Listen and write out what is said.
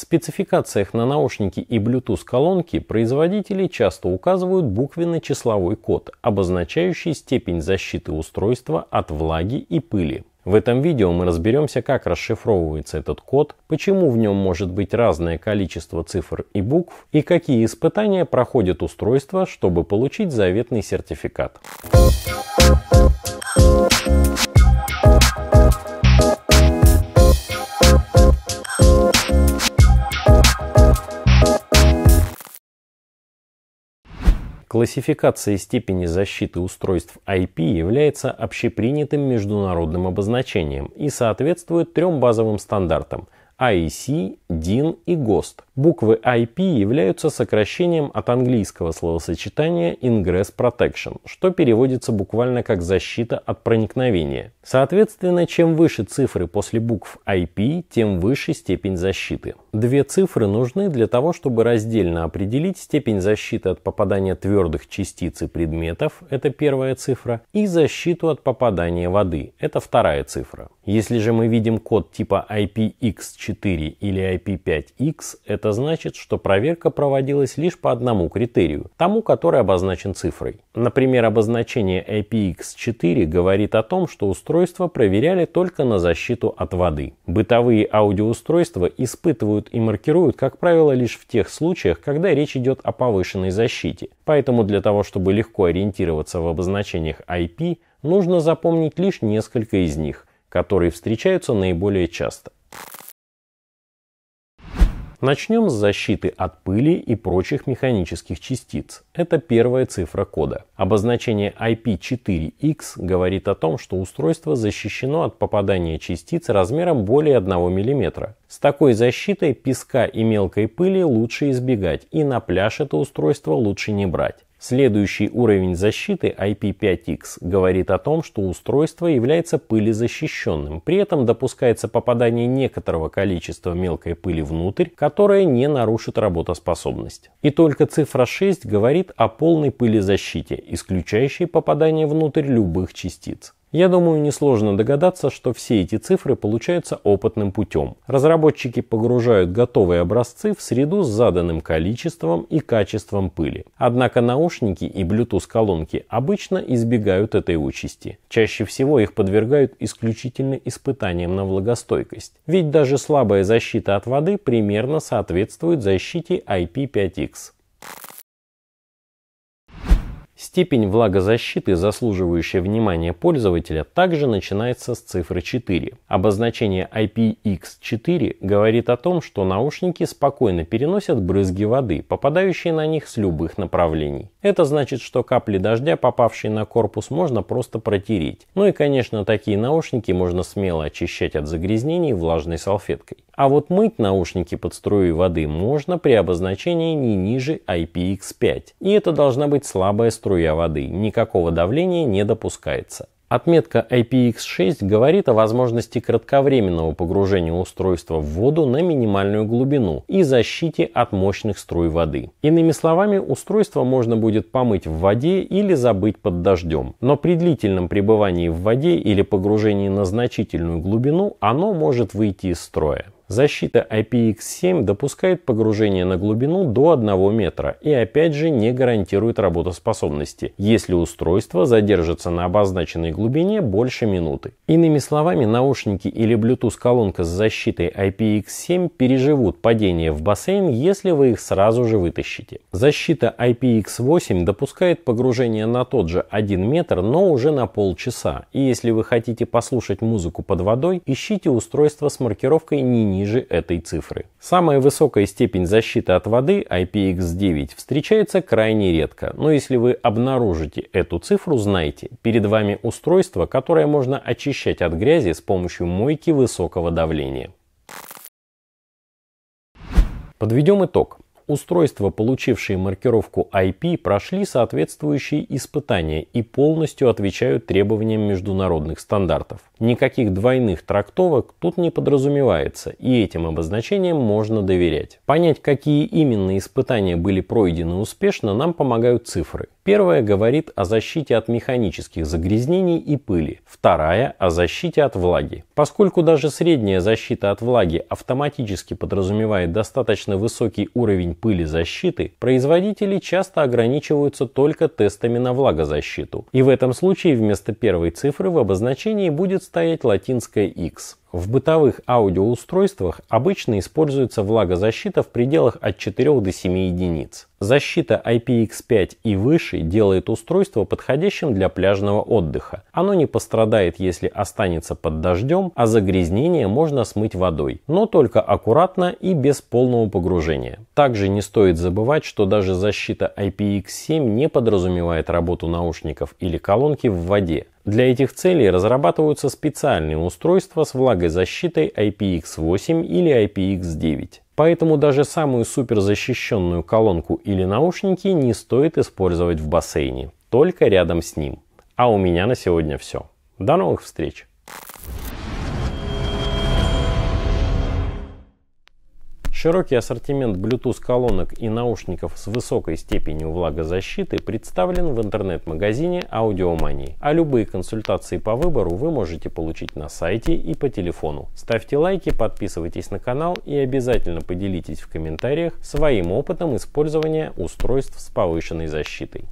В спецификациях на наушники и Bluetooth-колонки производители часто указывают буквенно-числовой код, обозначающий степень защиты устройства от влаги и пыли. В этом видео мы разберемся, как расшифровывается этот код, почему в нем может быть разное количество цифр и букв, и какие испытания проходит устройство, чтобы получить заветный сертификат. Классификация степени защиты устройств IP является общепринятым международным обозначением и соответствует трем базовым стандартам IEC, DIN и ГОСТ. Буквы IP являются сокращением от английского словосочетания Ingress Protection, что переводится буквально как «защита от проникновения». Соответственно, чем выше цифры после букв IP, тем выше степень защиты две цифры нужны для того, чтобы раздельно определить степень защиты от попадания твердых частиц и предметов, это первая цифра, и защиту от попадания воды, это вторая цифра. Если же мы видим код типа IPX4 или IP5X, это значит, что проверка проводилась лишь по одному критерию, тому, который обозначен цифрой. Например, обозначение IPX4 говорит о том, что устройство проверяли только на защиту от воды. Бытовые аудиоустройства испытывают фиксируют и маркируют, как правило, лишь в тех случаях, когда речь идет о повышенной защите. Поэтому для того, чтобы легко ориентироваться в обозначениях IP, нужно запомнить лишь несколько из них, которые встречаются наиболее часто. Начнем с защиты от пыли и прочих механических частиц. Это первая цифра кода. Обозначение IP4X говорит о том, что устройство защищено от попадания частиц размером более 1 мм. С такой защитой песка и мелкой пыли лучше избегать, и на пляж это устройство лучше не брать. Следующий уровень защиты IP5X говорит о том, что устройство является пылезащищенным. При этом допускается попадание некоторого количества мелкой пыли внутрь, которая не нарушит работоспособность. И только цифра 6 говорит о полной пылезащите, исключающей попадание внутрь любых частиц. Я думаю, несложно догадаться, что все эти цифры получаются опытным путем. Разработчики погружают готовые образцы в среду с заданным количеством и качеством пыли. Однако наушники и Bluetooth-колонки обычно избегают этой участи. Чаще всего их подвергают исключительно испытаниям на влагостойкость. Ведь даже слабая защита от воды примерно соответствует защите IP5X. Степень влагозащиты, заслуживающая внимания пользователя, также начинается с цифры 4. Обозначение IPX4 говорит о том, что наушники спокойно переносят брызги воды, попадающие на них с любых направлений. Это значит, что капли дождя, попавшие на корпус, можно просто протереть. Ну и, конечно, такие наушники можно смело очищать от загрязнений влажной салфеткой. А вот мыть наушники под струей воды можно при обозначении не ниже IPX5. И это должна быть слабая струя воды, никакого давления не допускается. Отметка IPX6 говорит о возможности кратковременного погружения устройства в воду на минимальную глубину и защите от мощных струй воды. Иными словами, устройство можно будет помыть в воде или забыть под дождем, но при длительном пребывании в воде или погружении на значительную глубину оно может выйти из строя. Защита IPX7 допускает погружение на глубину до 1 метра и опять же не гарантирует работоспособности, если устройство задержится на обозначенной глубине больше минуты. Иными словами, наушники или Bluetooth-колонка с защитой IPX7 переживут падение в бассейн, если вы их сразу же вытащите. Защита IPX8 допускает погружение на тот же 1 метр, но уже на полчаса. И если вы хотите послушать музыку под водой, ищите устройство с маркировкой не ниже этой цифры. Самая высокая степень защиты от воды IPX9 встречается крайне редко, но если вы обнаружите эту цифру, знайте, перед вами устройство, которое можно очищать от грязи с помощью мойки высокого давления. Подведем итог. Устройства, получившие маркировку IP, прошли соответствующие испытания и полностью отвечают требованиям международных стандартов. Никаких двойных трактовок тут не подразумевается, и этим обозначениям можно доверять. Понять, какие именно испытания были пройдены успешно, нам помогают цифры. Первая говорит о защите от механических загрязнений и пыли, вторая – о защите от влаги. Поскольку даже средняя защита от влаги автоматически подразумевает достаточно высокий уровень пыли защиты, производители часто ограничиваются только тестами на влагозащиту. И в этом случае вместо первой цифры в обозначении будет стоять латинское X. В бытовых аудиоустройствах обычно используется влагозащита в пределах от 4 до 7 единиц. Защита IPX5 и выше делает устройство подходящим для пляжного отдыха. Оно не пострадает, если останется под дождем, а загрязнение можно смыть водой, но только аккуратно и без полного погружения. Также не стоит забывать, что даже защита IPX7 не подразумевает работу наушников или колонки в воде. Для этих целей разрабатываются специальные устройства с влагозащитой защитой IPX8 или IPX9. Поэтому даже самую суперзащищенную колонку или наушники не стоит использовать в бассейне, только рядом с ним. А у меня на сегодня все. До новых встреч! Широкий ассортимент Bluetooth колонок и наушников с высокой степенью влагозащиты представлен в интернет-магазине Аудиомании, а любые консультации по выбору вы можете получить на сайте и по телефону. Ставьте лайки, подписывайтесь на канал и обязательно поделитесь в комментариях своим опытом использования устройств с повышенной защитой.